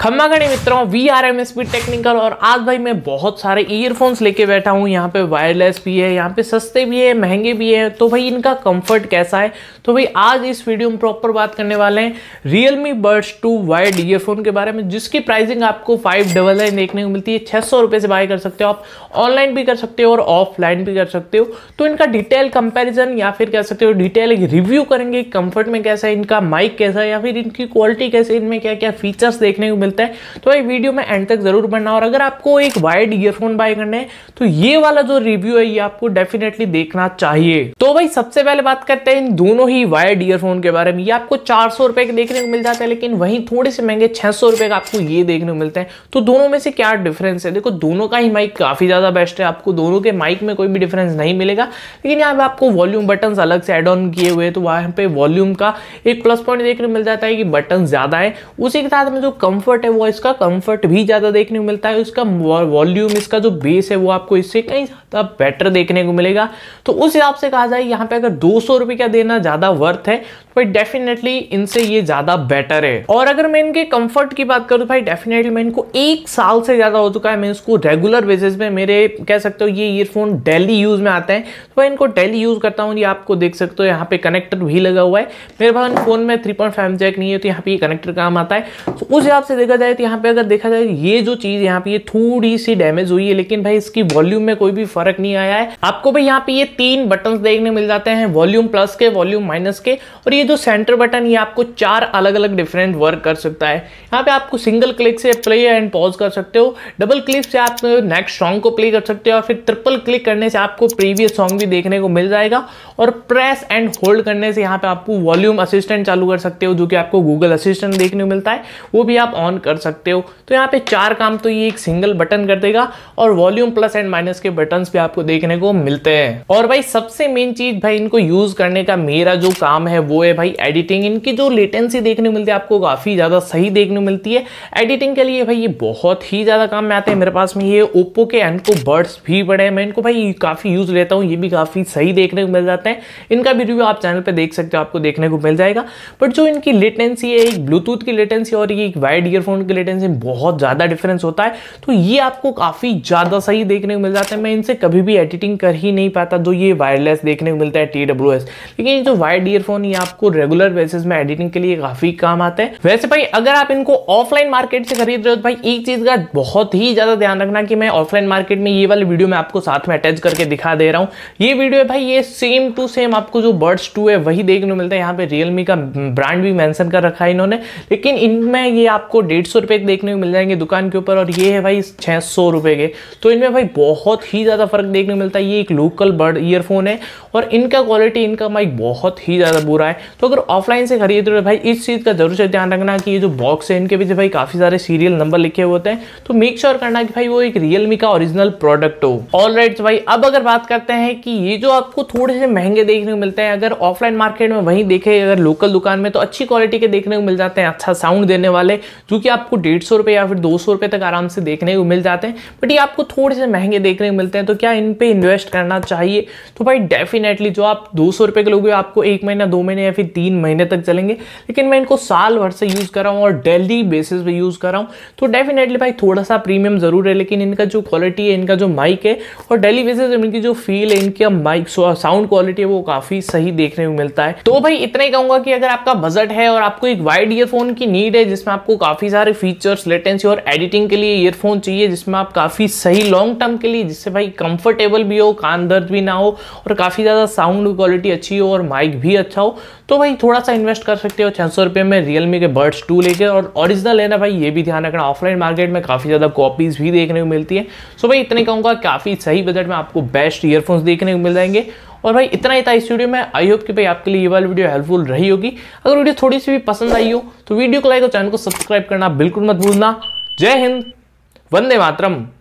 खम्मा गणी मित्रों V R M S P technical और आज भाई मैं बहुत सारे ईयरफोन्स लेके बैठा हूँ यहाँ पे वायरलेस भी है यहाँ पे सस्ते भी है महंगे भी है तो भाई इनका कंफर्ट कैसा है तो भाई आज इस वीडियो में प्रॉपर बात करने वाले हैं Realme Buds two wired earphone के बारे में जिसकी प्राइसिंग आपको फाइव डबल नाइन देखने को मिलती है छः सौ रुपये से बाय कर सकते हो आप ऑनलाइन भी कर सकते हो और ऑफलाइन भी कर सकते हो तो इनका डिटेल कंपेरिजन या फिर कह सकते हो डिटेल रिव्यू करेंगे कंफर्ट में कैसा है इनका माइक कैसा है या फिर इनकी क्वालिटी कैसे इनमें क्या क्या फीचर्स देखने को मिलता है तो ये वीडियो में एंड तक जरूर बनना और अगर आपको एक वाइड ईयरफोन बाय करने हैं तो ये वाला जो रिव्यू है ये आपको डेफिनेटली देखना चाहिए तो भाई सबसे पहले बात करते हैं इन दोनों ही वायर्ड ईयरफोन के बारे में ये आपको चार सौ रुपए के देखने को मिल जाता है लेकिन वहीं थोड़े से महंगे छह सौ रुपए का आपको ये देखने को मिलते हैं तो दोनों में से क्या डिफरेंस है देखो दोनों का ही माइक काफी ज्यादा बेस्ट है आपको दोनों के माइक में कोई भी डिफरेंस नहीं मिलेगा लेकिन यहाँ पे आपको वॉल्यूम बटन अलग से एड ऑन किए हुए तो वहां पे वॉल्यूम का एक प्लस पॉइंट देखने को मिल जाता है कि बटन ज्यादा है उसी के साथ में जो कंफर्ट कंफर्ट है वो इसका कंफर्ट भी ज़्यादा देखने को मिलता है इसका वॉल्यूम इसका जो बेस है वो आपको इससे कहीं ज़्यादा बेटर देखने को मिलेगा तो उस हिसाब से कहा जाए यहाँ पे अगर दो सौ का देना ज़्यादा वर्थ है तो भाई डेफिनेटली इनसे ये ज़्यादा बेटर है और अगर मैं इनके कंफर्ट की बात करूँ तो भाई डेफिनेटली मैं इनको एक साल से ज़्यादा हो चुका है मैं इसको रेगुलर बेसिस में मेरे कह सकते हो ये ईयरफोन डेली यूज़ में आते हैं तो भाई इनको डेली यूज़ करता हूँ ये आपको देख सकते हो यहाँ पे कनेक्टर भी लगा हुआ है मेरे पास फोन में थ्री पॉइंट फाइव जैक नहीं है तो यहाँ पे ये कनेक्टर काम आता है तो उस हिसाब से देखा जाए तो यहाँ पे अगर देखा जाए ये जो चीज यहाँ पे ये थोड़ी सी डैमेज हुई है लेकिन भाई इसकी वॉल्यूम में कोई भी फर्क नहीं आया है आपको भाई यहाँ पे ये तीन बटन देखने मिल जाते हैं वॉल्यूम प्लस के वॉल्यूम माइनस के और ये जो सेंटर बटन ये आपको चार अलग अलग डिफरेंट वर्क कर सकता है यहाँ पे आपको सिंगल क्लिक से प्ले एंड पॉज कर सकते हो डबल क्लिक से आप नेक्स्ट सॉन्ग को प्ले कर सकते हो और फिर ट्रिपल क्लिक करने से आपको प्रीवियस सॉन्ग भी देखने को मिल जाएगा और प्रेस एंड होल्ड करने से यहाँ पे आपको वॉल्यूम असिस्टेंट चालू कर सकते हो जो कि आपको गूगल असिस्टेंट देखने को मिलता है वो भी आप ऑन कर सकते हो तो यहाँ पे चार काम तो ये एक सिंगल बटन कर देगा और वॉल्यूम प्लस एंड माइनस के बटन भी आपको देखने को मिलते हैं और भाई सबसे मेन चीज भाई इनको यूज करने का मेरा जो काम है वो है भाई एडिटिंग इनकी जो लेटेंसी देखने मिलती है आपको काफी ज्यादा सही देखने मिलती है एडिटिंग के लिए भाई ये बहुत ही ज्यादा काम में आते हैं मेरे पास में ये ओप्पो के एनको बर्ड्स भी बड़े हैं मैं इनको भाई काफी यूज लेता हूँ ये भी काफी सही देखने को मिल जाते हैं इनका भी रिव्यू आप चैनल पर देख सकते हो आपको देखने को मिल जाएगा बट जो इनकी लेटेंसी है एक ब्लूटूथ की लेटेंसी और ये एक वाइड ईयर फ़ोन की लेटेंसी में बहुत ज़्यादा डिफरेंस होता है तो ये आपको काफ़ी ज़्यादा सही देखने को मिल जाता है मैं इनसे कभी भी एडिटिंग कर ही नहीं पाता जो ये वायरलेस देखने को मिलता है टी डब्ल्यू एस लेकिन ये जो वायर्ड ईयरफोन ये आपको रेगुलर बेसिस में एडिटिंग के लिए काफ़ी काम आता है वैसे भाई अगर आप इनको ऑफलाइन मार्केट से खरीद रहे हो तो भाई एक चीज़ का बहुत ही ज़्यादा ध्यान रखना कि मैं ऑफलाइन मार्केट में ये वाले वीडियो में आपको साथ में अटैच करके दिखा दे रहा हूँ ये वीडियो है भाई ये सेम टू सेम आपको जो बर्ड्स टू है वही देखने को मिलता है यहाँ पे रियलमी का ब्रांड भी मैंसन कर रखा है इन्होंने लेकिन इनमें ये आपको डे डेढ़ सौ रुपये देखने को मिल जाएंगे दुकान के ऊपर और ये है भाई छः सौ रुपये के तो इनमें भाई बहुत ही ज़्यादा फ़र्क देखने को मिलता है ये एक लोकल बर्ड ईयरफोन है और इनका क्वालिटी इनका माइक बहुत ही ज़्यादा बुरा है तो अगर ऑफलाइन से खरीद रहे हो तो भाई इस चीज़ का ज़रूर से ध्यान रखना कि ये जो बॉक्स है इनके पीछे भाई काफ़ी सारे सीरियल नंबर लिखे हुए होते हैं तो मेक श्योर करना कि भाई वो एक रियलमी का ऑरिजिनल प्रोडक्ट हो ऑल राइट तो भाई अब अगर बात करते हैं कि ये जो आपको थोड़े से महंगे देखने को मिलते हैं अगर ऑफलाइन मार्केट में वहीं देखे अगर लोकल दुकान में तो अच्छी क्वालिटी के देखने को मिल जाते हैं अच्छा साउंड देने वाले जो कि क्योंकि आपको डेढ़ सौ रुपये या फिर दो सौ रुपये तक आराम से देखने को मिल जाते हैं बट ये आपको थोड़े से महंगे देखने को मिलते हैं तो क्या इन पर इन्वेस्ट करना चाहिए तो भाई डेफिनेटली जो आप दो सौ रुपये के लोगे आपको एक महीना दो महीने या फिर तीन महीने तक चलेंगे लेकिन मैं इनको साल भर से यूज़ कर रहा हूँ और डेली बेसिस पर यूज़ कर रहा हूँ तो डेफिनेटली भाई थोड़ा सा प्रीमियम ज़रूर है लेकिन इनका जो क्वालिटी है इनका जो माइक है और डेली बेसिस इनकी जो फील है इनका माइक साउंड क्वालिटी है वो काफ़ी सही देखने को मिलता है तो भाई इतना ही कहूँगा कि अगर आपका बजट है और आपको एक वाइड ईयरफोन की नीड है जिसमें आपको काफ़ी काफ़ी सारे फीचर्स लेटेंसी और एडिटिंग के लिए ईयरफोन चाहिए जिसमें आप काफ़ी सही लॉन्ग टर्म के लिए जिससे भाई कंफर्टेबल भी हो कान दर्द भी ना हो और काफ़ी ज़्यादा साउंड क्वालिटी अच्छी हो और माइक भी अच्छा हो तो भाई थोड़ा सा इन्वेस्ट कर सकते हो छः सौ में रियलमी के बर्ड्स टू लेकर और ओरिजिनल है ना भाई ये भी ध्यान रखना ऑफलाइन मार्केट में काफ़ी ज़्यादा कॉपीज़ भी देखने को मिलती है सो भाई इतने कहूँगा काफ़ी सही बजट में आपको बेस्ट ईयरफोन्स देखने को मिल जाएंगे और भाई इतना ही था इस वीडियो में आई होप कि भाई आपके लिए ये वाली वीडियो हेल्पफुल रही होगी अगर वीडियो थोड़ी सी भी पसंद आई हो तो वीडियो को लाइक और चैनल को सब्सक्राइब करना बिल्कुल मत भूलना जय हिंद वंदे मातरम